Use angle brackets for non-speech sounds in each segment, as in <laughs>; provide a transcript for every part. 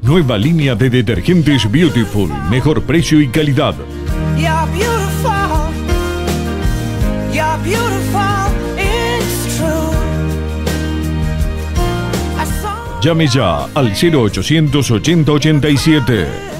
Nueva línea de detergentes Beautiful, mejor precio y calidad. Ya beautiful. Llame ya al 0800 8087. 87.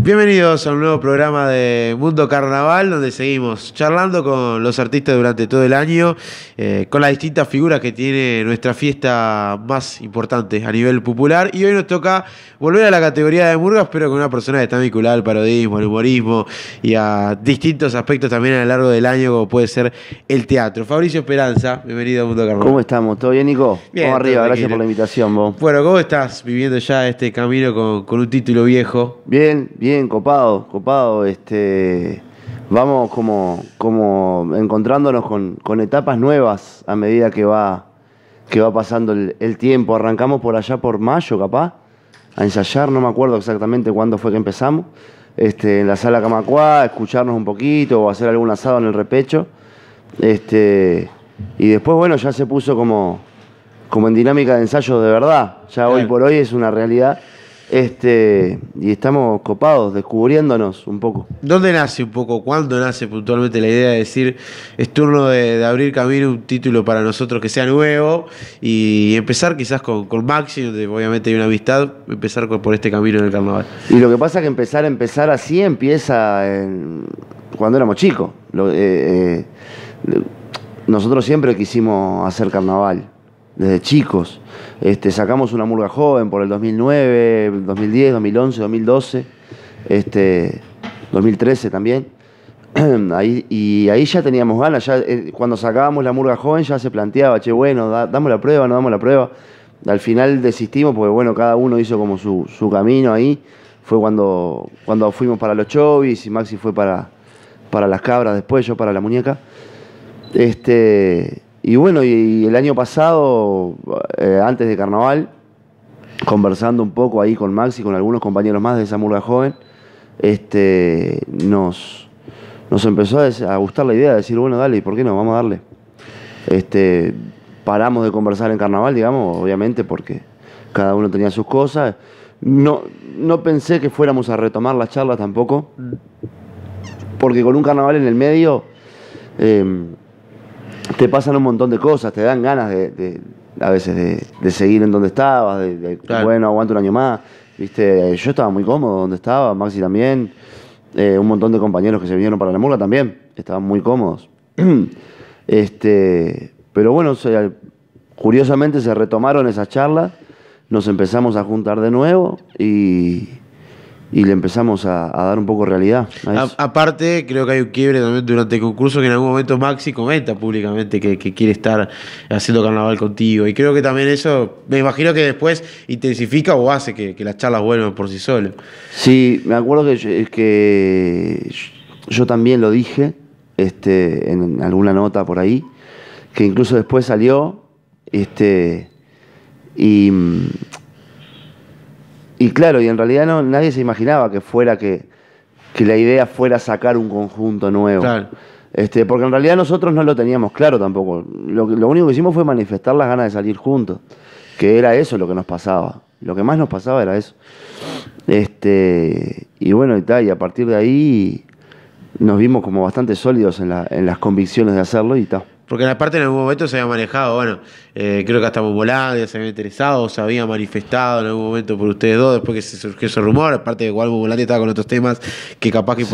Bienvenidos a un nuevo programa de Mundo Carnaval, donde seguimos charlando con los artistas durante todo el año, eh, con las distintas figuras que tiene nuestra fiesta más importante a nivel popular. Y hoy nos toca volver a la categoría de murgas, pero con una persona que está vinculada al parodismo, al humorismo y a distintos aspectos también a lo largo del año, como puede ser el teatro. Fabricio Esperanza, bienvenido a Mundo Carnaval. ¿Cómo estamos? ¿Todo bien, Nico? Bien. Vamos arriba, gracias por la invitación, vos. Bueno, ¿cómo estás viviendo ya este camino con, con un título viejo? Bien, bien Bien, copado, copado. Este, vamos como, como encontrándonos con, etapas nuevas a medida que va, que va pasando el, tiempo. Arrancamos por allá por mayo, capaz, a ensayar, no me acuerdo exactamente cuándo fue que empezamos. Este, en la sala Camacuá, escucharnos un poquito o hacer algún asado en el repecho. Este, y después, bueno, ya se puso como, como en dinámica de ensayo de verdad. Ya hoy por hoy es una realidad este, y estamos copados, descubriéndonos un poco. ¿Dónde nace un poco? ¿Cuándo nace puntualmente la idea de decir es turno de, abrir camino un título para nosotros que sea nuevo y empezar quizás con, Maxi, donde obviamente hay una amistad, empezar por este camino en el carnaval? Y lo que pasa es que empezar a empezar así empieza cuando éramos chicos. Eh, eh, nosotros siempre quisimos hacer carnaval desde chicos. Este, sacamos una murga joven por el 2009, 2010, 2011, 2012, este, 2013 también. <clears throat> Ahí, y ahí ya teníamos ganas, eh, cuando sacábamos la murga joven ya se planteaba, che, bueno, damos la prueba, no damos la prueba. Al final desistimos porque, bueno, cada uno hizo como su, camino ahí. Fue cuando, cuando fuimos para los chovis y Maxi fue para, para las cabras después, yo para la muñeca. Este, y bueno, y, el año pasado, eh, antes de carnaval, conversando un poco ahí con Maxi, con algunos compañeros más de esa murga joven, este, nos, nos empezó a, gustar la idea de decir, bueno, dale, ¿por qué no? Vamos a darle. Este, paramos de conversar en carnaval, digamos, obviamente, porque cada uno tenía sus cosas. No, no pensé que fuéramos a retomar las charlas tampoco, mm. porque con un carnaval en el medio, em, te pasan un montón de cosas, te dan ganas de, a veces de, seguir en donde estabas, de, bueno, aguanto un año más. Viste, yo estaba muy cómodo donde estaba, Maxi también, eh, un montón de compañeros que se vinieron para la mula también, estaban muy cómodos. <clears throat> este, pero bueno, curiosamente se retomaron esas charlas, nos empezamos a juntar de nuevo y y le empezamos a, dar un poco realidad. aparte, creo que hay un quiebre también durante el concurso que en algún momento Maxi comenta públicamente que, quiere estar haciendo carnaval contigo. Y creo que también eso, me imagino que después intensifica o hace que, las charlas vuelvan por sí solo Sí, me acuerdo que, yo, también lo dije este, en alguna nota por ahí, que incluso después salió este, y y claro, y en realidad no, nadie se imaginaba que fuera que, la idea fuera sacar un conjunto nuevo. Este, porque en realidad nosotros no lo teníamos claro tampoco. Lo, lo, único que hicimos fue manifestar las ganas de salir juntos. Que era eso lo que nos pasaba. Lo que más nos pasaba era eso. Este, y bueno, y tal, y a partir de ahí nos vimos como bastante sólidos en, en las convicciones de hacerlo y tal. Porque aparte en algún momento se había manejado, bueno, eh, creo que hasta Bumbolandia se había interesado, se había manifestado en algún momento por ustedes dos, después que se surgió ese rumor, aparte de igual volante estaba con otros temas que capaz que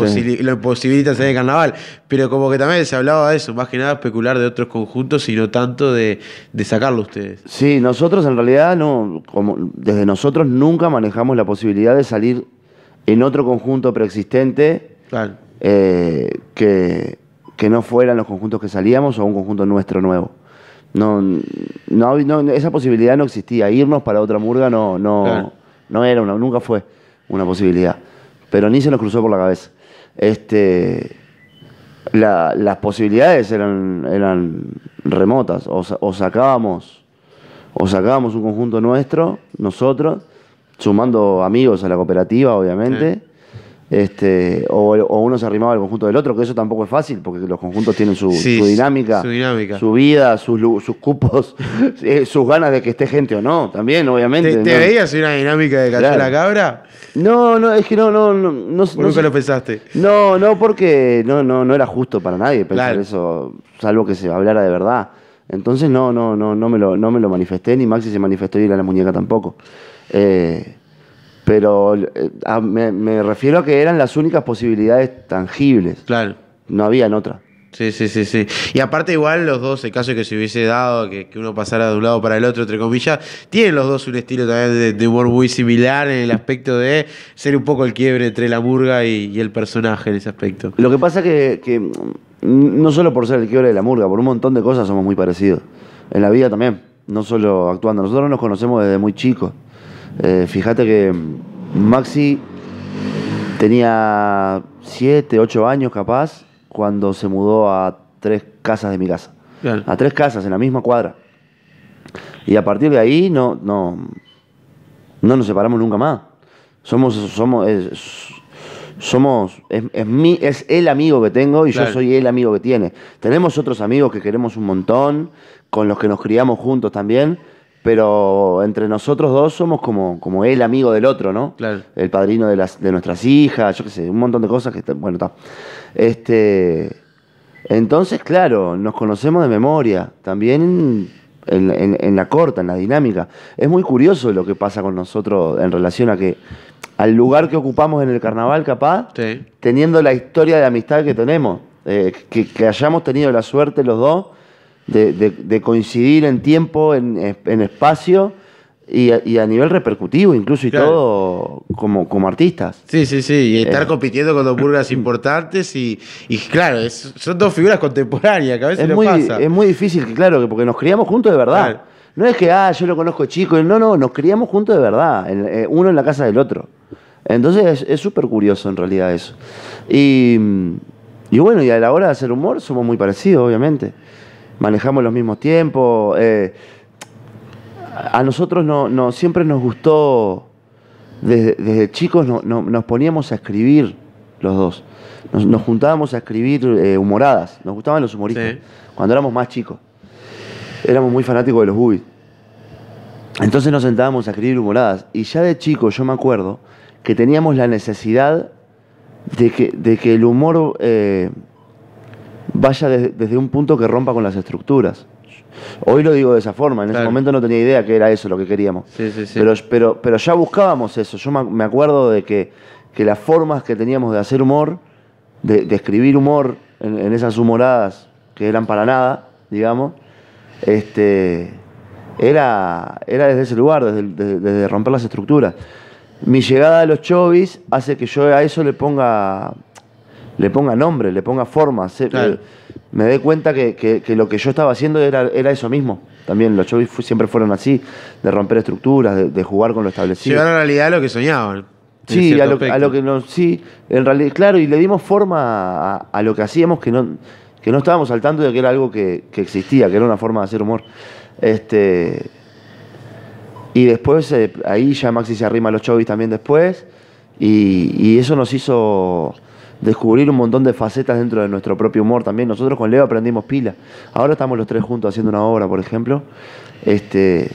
lo imposibilita ser de carnaval, pero como que también se hablaba de eso, más que nada especular de otros conjuntos y no tanto de, sacarlo ustedes. Sí, nosotros en realidad no, como desde nosotros nunca manejamos la posibilidad de salir en otro conjunto preexistente. Claro. Eh, que que no fueran los conjuntos que salíamos o un conjunto nuestro nuevo. No, no, esa posibilidad no existía. Irnos para otra murga no, no, no era nunca fue una posibilidad. Pero ni se nos cruzó por la cabeza. Este, las posibilidades eran, eran remotas. O, sacábamos, o sacábamos un conjunto nuestro, nosotros, sumando amigos a la cooperativa, obviamente, este, o, uno se arrimaba al conjunto del otro, que eso tampoco es fácil, porque los conjuntos tienen su, dinámica, su vida, sus, cupos, <laughs> eh, sus ganas de que esté gente o no, también, obviamente. ¿Te, veías una dinámica de cayó la cabra? No, no, es que no, no, no. no nunca lo pensaste? No, no, porque no, no, no era justo para nadie pensar eso, salvo que se hablara de verdad. Entonces no, no, no, no me lo, no me lo manifesté, ni Maxi se manifestó y la, la muñeca tampoco. Eh, pero eh, ah, me, refiero a que eran las únicas posibilidades tangibles. Claro. No habían otra. Sí, sí, sí, sí. Y aparte igual los dos, el caso que se hubiese dado, que, uno pasara de un lado para el otro, entre comillas, tienen los dos un estilo también de, humor muy similar en el aspecto de ser un poco el quiebre entre la murga y, el personaje en ese aspecto. Lo que pasa que, que no solo por ser el quiebre de la murga, por un montón de cosas somos muy parecidos. En la vida también, no solo actuando. Nosotros nos conocemos desde muy chicos. Eh, fíjate que Maxi tenía 7, 8 años capaz cuando se mudó a tres casas de mi casa. A tres casas en la misma cuadra. Y a partir de ahí no, no, no nos separamos nunca más. Somos, somos, somos, es, el amigo que tengo y yo soy el amigo que tiene. Tenemos otros amigos que queremos un montón, con los que nos criamos juntos también, pero entre nosotros dos somos como, como el amigo del otro, ¿no? Claro. El padrino de, las, de nuestras hijas, yo qué sé, un montón de cosas que, bueno, está. Este, entonces, claro, nos conocemos de memoria, también en, la corta, en la dinámica. Es muy curioso lo que pasa con nosotros en relación a que al lugar que ocupamos en el carnaval, capaz, teniendo la historia de amistad que tenemos, eh, que hayamos tenido la suerte los dos de, coincidir en tiempo, en, espacio. Y a, nivel repercutivo, incluso y todo como, como artistas. Sí, sí, sí. Y estar eh. compitiendo con dos burgas <coughs> importantes y, claro, son dos figuras contemporáneas a veces es muy, Es muy difícil, claro, porque nos criamos juntos de verdad. No es que, ah, yo lo conozco chico. No, no, nos criamos juntos de verdad, eh, uno en la casa del otro. Entonces es súper curioso en realidad eso. Y, y bueno, y a la hora de hacer humor somos muy parecidos, obviamente manejamos los mismos tiempos. Eh, a nosotros no, siempre nos gustó, desde, chicos nos poníamos a escribir los dos. Nos, juntábamos a escribir eh, humoradas, nos gustaban los humoristas, cuando éramos más chicos. Éramos muy fanáticos de los boobies. Entonces nos sentábamos a escribir humoradas. Y ya de chico yo me acuerdo que teníamos la necesidad de que, de que el humor... Eh, vaya desde un punto que rompa con las estructuras. Hoy lo digo de esa forma, en ese momento no tenía idea que era eso lo que queríamos. Pero, pero, ya buscábamos eso. Yo me acuerdo de que, las formas que teníamos de hacer humor, de, escribir humor en, esas humoradas que eran para nada, digamos, este, era, era desde ese lugar, desde, desde romper las estructuras. Mi llegada a los chovis hace que yo a eso le ponga le ponga nombre, le ponga forma. me dé cuenta que, lo que yo estaba haciendo era, era eso mismo. También los chovis siempre fueron así, de romper estructuras, de, jugar con lo establecido. Llegaron a la realidad lo que soñaban. Sí, a lo, que nos, sí, en realidad, claro, y le dimos forma a, lo que hacíamos que no, que no estábamos al tanto de que era algo que, existía, que era una forma de hacer humor. Este, y después, eh, ahí ya Maxi se arrima a los chovis también después, y eso nos hizo descubrir un montón de facetas dentro de nuestro propio humor también. Nosotros con Leo aprendimos pila. Ahora estamos los tres juntos haciendo una obra, por ejemplo. Este,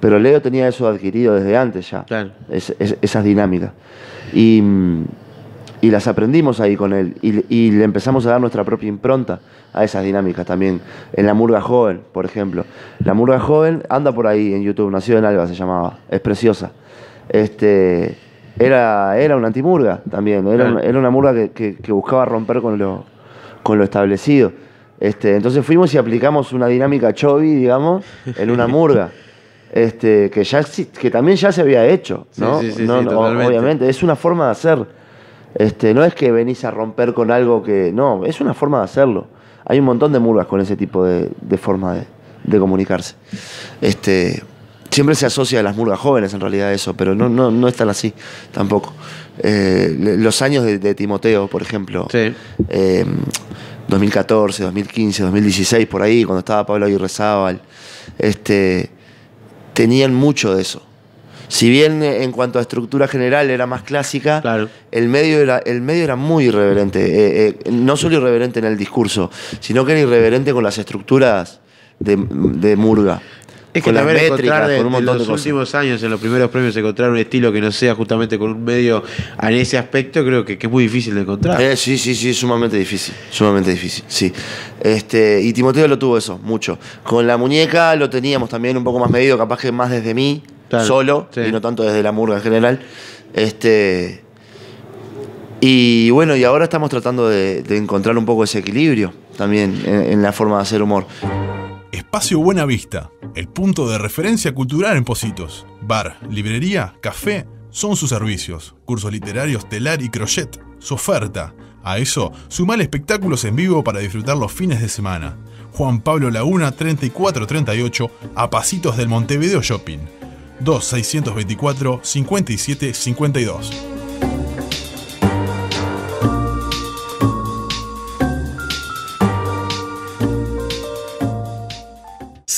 pero Leo tenía eso adquirido desde antes ya, esas dinámicas. Y, las aprendimos ahí con él y, y, le empezamos a dar nuestra propia impronta a esas dinámicas también. En La Murga Joven, por ejemplo. La Murga Joven anda por ahí en YouTube, nació en Alba, se llamaba, es preciosa. Este, era, era una antimurga también, era, una, murga que, buscaba romper con lo, con lo establecido. Este, entonces fuimos y aplicamos una dinámica chovi, digamos, en una murga. <laughs> Este, que, ya, que también ya se había hecho, ¿no? Sí, sí, sí, obviamente, es una forma de hacer. Este, no es que venís a romper con algo que. No, es una forma de hacerlo. Hay un montón de murgas con ese tipo de, forma de, de comunicarse. Este, siempre se asocia a las murgas jóvenes en realidad eso, pero no, no, es tan así tampoco. Eh, los años de, Timoteo, por ejemplo, 2014, 2015, 2016, por ahí, cuando estaba Pablo Aguirre Sábal, este, tenían mucho de eso. Si bien eh, en cuanto a estructura general era más clásica, el, medio era, el medio era muy irreverente. Eh, no solo irreverente en el discurso, sino que era irreverente con las estructuras de, de murga. Es que también encontrar con un montón de los últimos años, en los primeros premios, encontrar un estilo que no sea justamente con un medio en ese aspecto, creo que, es muy difícil de encontrar. Eh, sí, sí, sí, sumamente difícil, sumamente difícil, sí. Este, y Timoteo lo tuvo eso, mucho. Con la muñeca lo teníamos también un poco más medido, capaz que más desde mí, solo, y no tanto desde la murga en general. Este, y bueno, y ahora estamos tratando de, encontrar un poco ese equilibrio también en la forma de hacer humor. Espacio Buena Vista, el punto de referencia cultural en Positos. Bar, librería, café son sus servicios. Cursos literarios, telar y crochet, su oferta. A eso, suman espectáculos en vivo para disfrutar los fines de semana. Juan Pablo Laguna 3438, a pasitos del Montevideo Shopping. 2624 5752.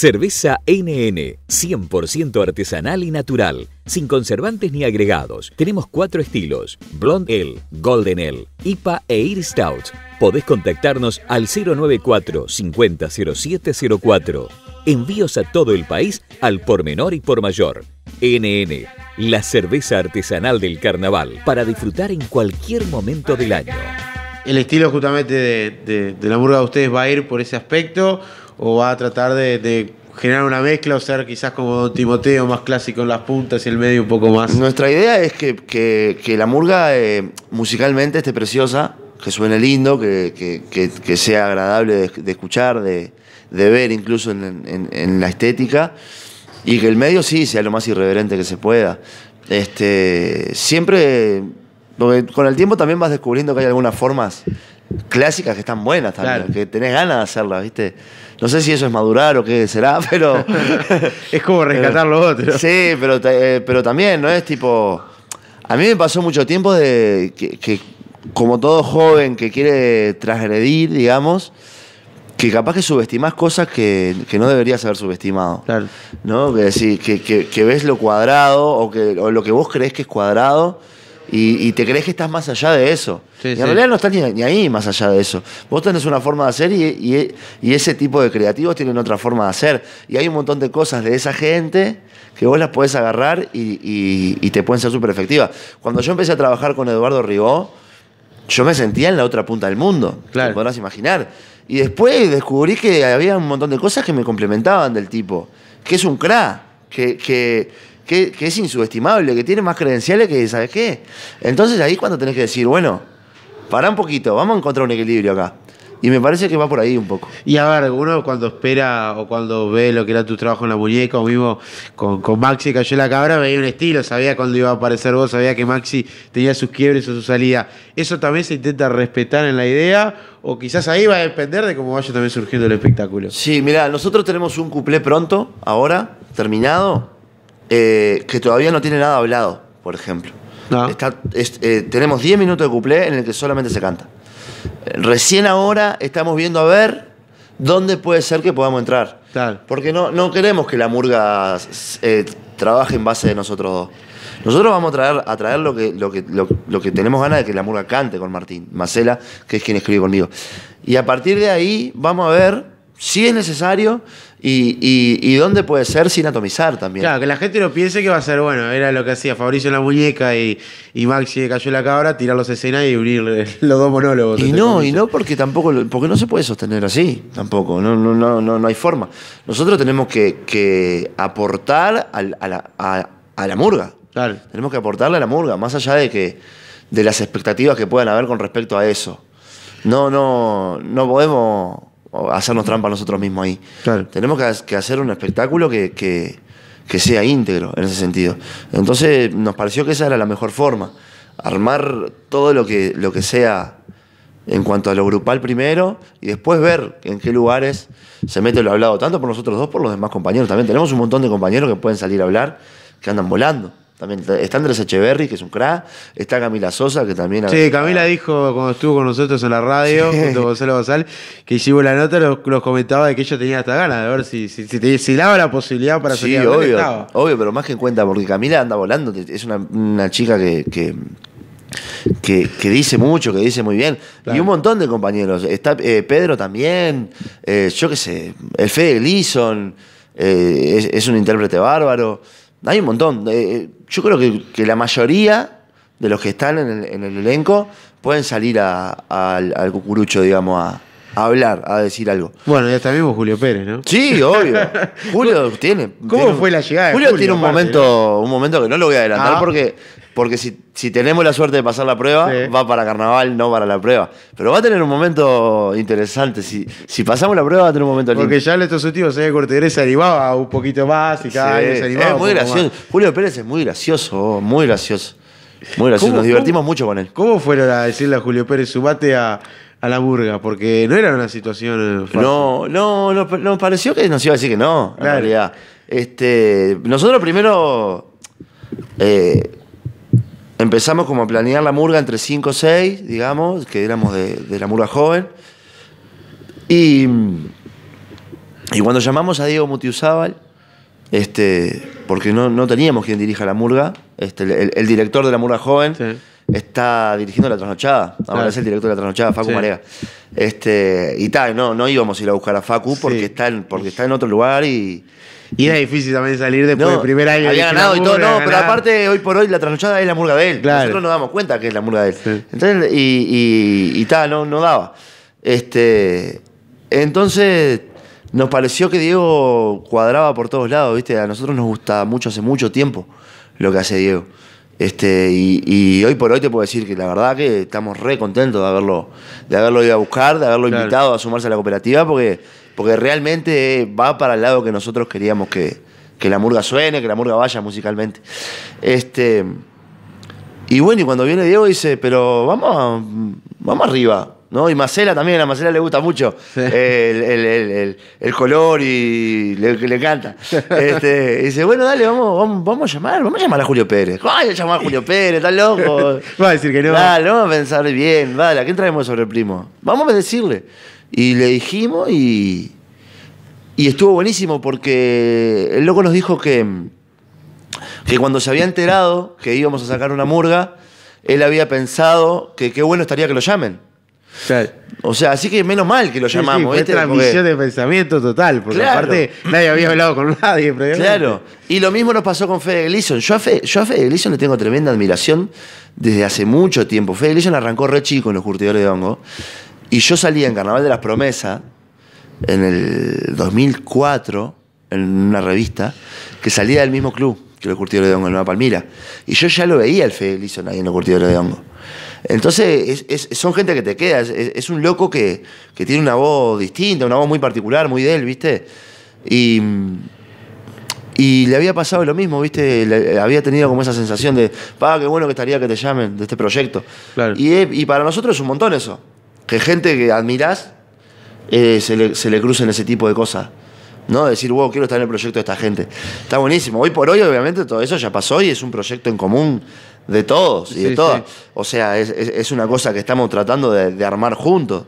Cerveza NN, 100% artesanal y natural, sin conservantes ni agregados. Tenemos cuatro estilos, Blonde L, Golden L, IPA e Ear Stout. Podés contactarnos al 094 50 0704. Envíos a todo el país al por menor y por mayor. NN, la cerveza artesanal del carnaval, para disfrutar en cualquier momento del año. El estilo justamente de, la burda de ustedes va a ir por ese aspecto o va a tratar de, generar una mezcla o ser quizás como Timoteo, más clásico en las puntas y el medio un poco más. Nuestra idea es que, la murga eh, musicalmente esté preciosa, que suene lindo, que, sea agradable de, escuchar, de, ver incluso en, la estética, y que el medio sí sea lo más irreverente que se pueda. Este, siempre, porque con el tiempo también vas descubriendo que hay algunas formas clásicas que están buenas también, que tenés ganas de hacerlas, ¿viste? No sé si eso es madurar o qué será, <laughs> pero... <laughs> es como rescatar lo otros Sí, pero, eh, pero también, ¿no? Es tipo... A mí me pasó mucho tiempo de que, como todo joven que quiere transgredir, digamos, que capaz que subestimás cosas que, no deberías haber subestimado. Claro. ¿No? Que, decir, que, ves lo cuadrado o, que, o lo que vos crees que es cuadrado y, te crees que estás más allá de eso. y en realidad no estás ni, ahí más allá de eso. Vos tenés una forma de hacer y, ese tipo de creativos tienen otra forma de hacer. Y hay un montón de cosas de esa gente que vos las podés agarrar y, te pueden ser súper efectivas. Cuando yo empecé a trabajar con Eduardo Ribó, yo me sentía en la otra punta del mundo. Claro. Te podrás imaginar. Y después descubrí que había un montón de cosas que me complementaban del tipo. Que es un cra. que que, es insubestimable, que tiene más credenciales que, ¿sabes qué? Entonces ahí es cuando tenés que decir, bueno, pará un poquito, vamos a encontrar un equilibrio acá. Y me parece que va por ahí un poco. Y a ver, uno cuando espera o cuando ve lo que era tu trabajo en la muñeca, o vivo con, con Maxi cayó la cabra, veía un estilo, sabía cuando iba a aparecer vos, sabía que Maxi tenía sus quiebres o su salida. ¿Eso también se intenta respetar en la idea? O quizás ahí va a depender de cómo vaya también surgiendo el espectáculo. Sí, mira, nosotros tenemos un cuplé pronto, ahora, terminado, eh, que todavía no tiene nada hablado, por ejemplo. Ah. Eh, tenemos 10 minutos de cuplé en el que solamente se canta. Recién ahora estamos viendo a ver dónde puede ser que podamos entrar. Porque no, no queremos que la murga eh, trabaje en base de nosotros dos. Nosotros vamos a traer, lo, que, lo, que, que tenemos ganas de que la murga cante con Martín Macela, que es quien escribe conmigo. Y a partir de ahí vamos a ver si es necesario y, dónde puede ser sin atomizar también. Claro, que la gente no piense que va a ser, bueno, era lo que hacía Fabricio en la muñeca y, y Maxi cayó la cabra, tirar los escenas y unir <laughs> los dos monólogos. Y no, y no porque tampoco, porque no se puede sostener así, tampoco, no, no, no, no, hay forma. Nosotros tenemos que, aportar a, la, murga. Tenemos que aportarle a la murga, más allá de que de las expectativas que puedan haber con respecto a eso. No, no, no podemos o hacernos trampa nosotros mismos ahí. Tenemos que, hacer un espectáculo que, que, que, sea íntegro en ese sentido. Entonces nos pareció que esa era la mejor forma. Armar todo lo que, lo que sea en cuanto a lo grupal primero y después ver en qué lugares se mete lo hablado, tanto por nosotros dos, por los demás compañeros también. Tenemos un montón de compañeros que pueden salir a hablar, que andan volando. También está Andrés Echeverry, que es un cra. Está Camila Sosa, que también. Sí, Camila dijo cuando estuvo con nosotros en la radio, junto con Gonzalo Basal, que hicimos la nota, los, comentaba de que ella tenía hasta ganas de ver si, si, daba la posibilidad para salir sí, obvio, obvio, pero más que en cuenta, porque Camila anda volando. Es una, chica que, que dice mucho, que dice muy bien. Y un montón de compañeros. Está eh, Pedro también, eh, yo qué sé, el Fede Gleason, eh, es, un intérprete bárbaro. Hay un montón. Eh, eh, yo creo que, la mayoría de los que están en el, elenco pueden salir al, al, cucurucho, digamos, a, hablar, a decir algo. Bueno, ya está vivo Julio Pérez, ¿no? Sí, obvio. <laughs> Julio tiene. ¿Cómo fue la llegada? Julio, de Julio tiene un momento, un momento que no lo voy a adelantar ah. porque porque si, tenemos la suerte de pasar la prueba, va para carnaval, no para la prueba. Pero va a tener un momento interesante. Si, si pasamos la prueba, va a tener un momento Porque ya en estos últimos años Cortegrés se animaba un poquito más y cada Julio Pérez es muy gracioso, muy gracioso. Muy gracioso. Nos divertimos mucho con él. ¿Cómo fueron a decirle a Julio Pérez, subate a a la burga, porque no era una situación. No, no, nos pareció que nos iba a decir que no, en realidad. Este, nosotros primero eh, empezamos como a planear la murga entre 5 o 6, digamos, que éramos de, la murga joven. Y, y, cuando llamamos a Diego Mutiuzábal, este, porque no, teníamos quien dirija la murga, este, el, director de la murga joven está dirigiendo la trasnochada, ahora es el director de la trasnochada, Facu Marea. Este, y tal, no, no íbamos a ir a buscar a Facu porque, está, en, porque está en otro lugar y y era difícil también salir después del primer año. Había ganado y todo, no, pero aparte hoy por hoy la trasnochada es la murga de él. Nosotros nos damos cuenta que es la murga de él. Entonces, y, tal, no, no daba. Este, entonces, nos pareció que Diego cuadraba por todos lados, ¿viste? A nosotros nos gusta mucho, hace mucho tiempo, lo que hace Diego. Este, y, hoy por hoy te puedo decir que la verdad que estamos re contentos de haberlo, de haberlo ido a buscar, de haberlo invitado a sumarse a la cooperativa, porque porque realmente va para el lado que nosotros queríamos que, la murga suene, que la murga vaya musicalmente. Este, y bueno, y cuando viene Diego dice, pero vamos, vamos arriba. ¿no? Y Macela también, a Macela le gusta mucho el, el, el, el, color y le, le encanta. Este, dice, bueno, dale, vamos, a llamar, vamos a llamar a Julio Pérez. ay llamar a Julio Pérez, está loco. <laughs> Va a decir que no. Dale, vamos a pensar bien, vale, ¿a traemos sobre el primo? Vamos a decirle. Y le dijimos y, y estuvo buenísimo porque el loco nos dijo que, que cuando se había enterado que íbamos a sacar una murga, él había pensado que qué bueno estaría que lo llamen. O sea, así que menos mal que lo llamamos. Sí, fue transmisión de pensamiento total, porque aparte nadie había hablado con nadie. Claro. Y lo mismo nos pasó con Fede Gleason. Yo a Fede, yo a Fede Gleason le tengo tremenda admiración desde hace mucho tiempo. Fede Gleason arrancó re chico en los curtidores de hongo. Y yo salía en Carnaval de las Promesas en el 2004 en una revista que salía del mismo club que los curtidores de hongo, en Nueva Palmira. Y yo ya lo veía el Fede Lison ahí en los curtidores de hongo. Entonces, son gente que te queda. Es, un loco que, tiene una voz distinta, una voz muy particular, muy de él, ¿viste? Y, y le había pasado lo mismo, ¿viste? había tenido como esa sensación de, pa, qué bueno que estaría que te llamen de este proyecto. Eh, y para nosotros es un montón eso que gente que admiras eh, se, le, se le crucen ese tipo de cosas. ¿no? Decir, wow, quiero estar en el proyecto de esta gente. Está buenísimo. Hoy por hoy, obviamente, todo eso ya pasó y es un proyecto en común de todos y de todas. O sea, es, una cosa que estamos tratando de, armar juntos.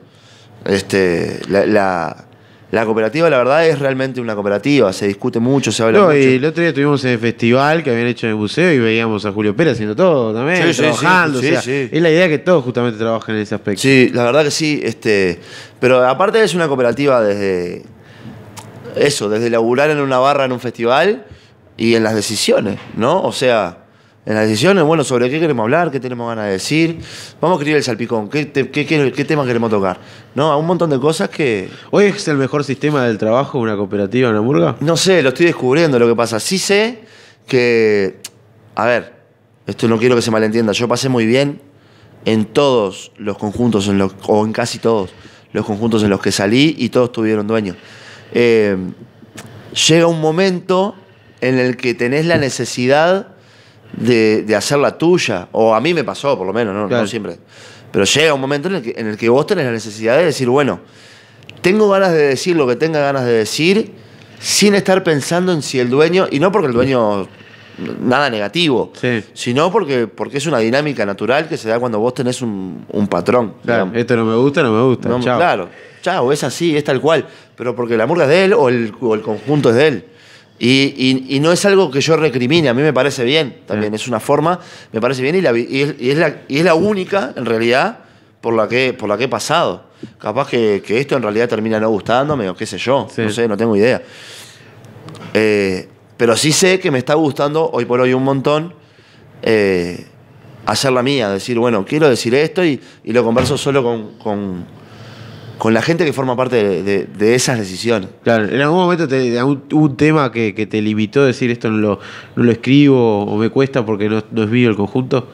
Este, la la cooperativa, la verdad, es realmente una cooperativa. Se discute mucho, se habla no, Y el otro día estuvimos en el festival que habían hecho en el buceo y veíamos a Julio Pérez haciendo todo también, sí, Sí, es la idea que todos justamente trabajan en ese aspecto. Sí, la verdad que sí. Este, pero aparte es una cooperativa desde eso, desde laburar en una barra en un festival y en las decisiones, ¿no? O sea, en las decisiones, bueno, sobre qué queremos hablar, qué tenemos ganas de decir. Vamos a escribir el salpicón, qué, tema queremos tocar. No, a un montón de cosas que... ¿Hoy es el mejor sistema del trabajo una cooperativa en burga? No sé, lo estoy descubriendo lo que pasa. Sí sé que... A ver, esto no quiero que se malentienda. Yo pasé muy bien en todos los conjuntos, en los, o en casi todos los conjuntos en los que salí y todos tuvieron dueño. Eh, llega un momento en el que tenés la necesidad de, de hacer la tuya, o a mí me pasó por lo menos, no, siempre. Pero llega un momento en el, que, en el que vos tenés la necesidad de decir, bueno, tengo ganas de decir lo que tenga ganas de decir, sin estar pensando en si el dueño, y no porque el dueño nada negativo, sino porque, porque es una dinámica natural que se da cuando vos tenés un, patrón. Claro, esto no me gusta, no me gusta. Claro, chao, es así, es tal cual, pero porque la murga es de él o el, o el conjunto es de él. Y, no es algo que yo recrimine, a mí me parece bien también, es una forma, me parece bien y, es, la, única, en realidad, por la que, por la que he pasado. Capaz que, esto en realidad termina no gustándome o qué sé yo, no sé, no tengo idea. Eh, pero sí sé que me está gustando hoy por hoy un montón eh, hacer la mía, decir, bueno, quiero decir esto y, lo converso solo con con la gente que forma parte de, esas decisiones. Claro, en algún momento te, un, tema que, te limitó a decir esto no lo, escribo o me cuesta porque no, es mío el conjunto.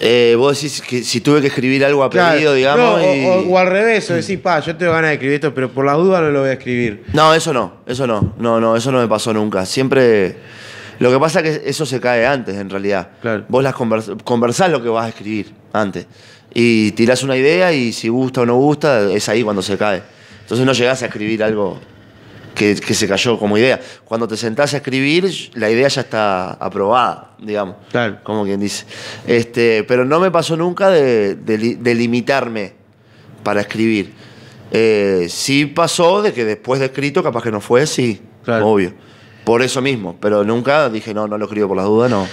Eh, vos decís que si tuve que escribir algo a pedido, digamos. o, al revés, o decís, pa, yo tengo ganas de escribir esto, pero por la duda no lo voy a escribir. No, eso no, eso no, no, no, eso no me pasó nunca. Siempre. Lo que pasa es que eso se cae antes, en realidad. Claro. Vos las conversás lo que vas a escribir antes y tiras una idea y si gusta o no gusta, es ahí cuando se cae. Entonces no llegás a escribir algo que, se cayó como idea. Cuando te sentás a escribir, la idea ya está aprobada, digamos. Claro. Como quien dice. Este, pero no me pasó nunca de, limitarme para escribir. Eh, sí pasó de que después de escrito, capaz que no fue, sí. Obvio. Por eso mismo. Pero nunca dije, no, no lo escribo por las dudas, no.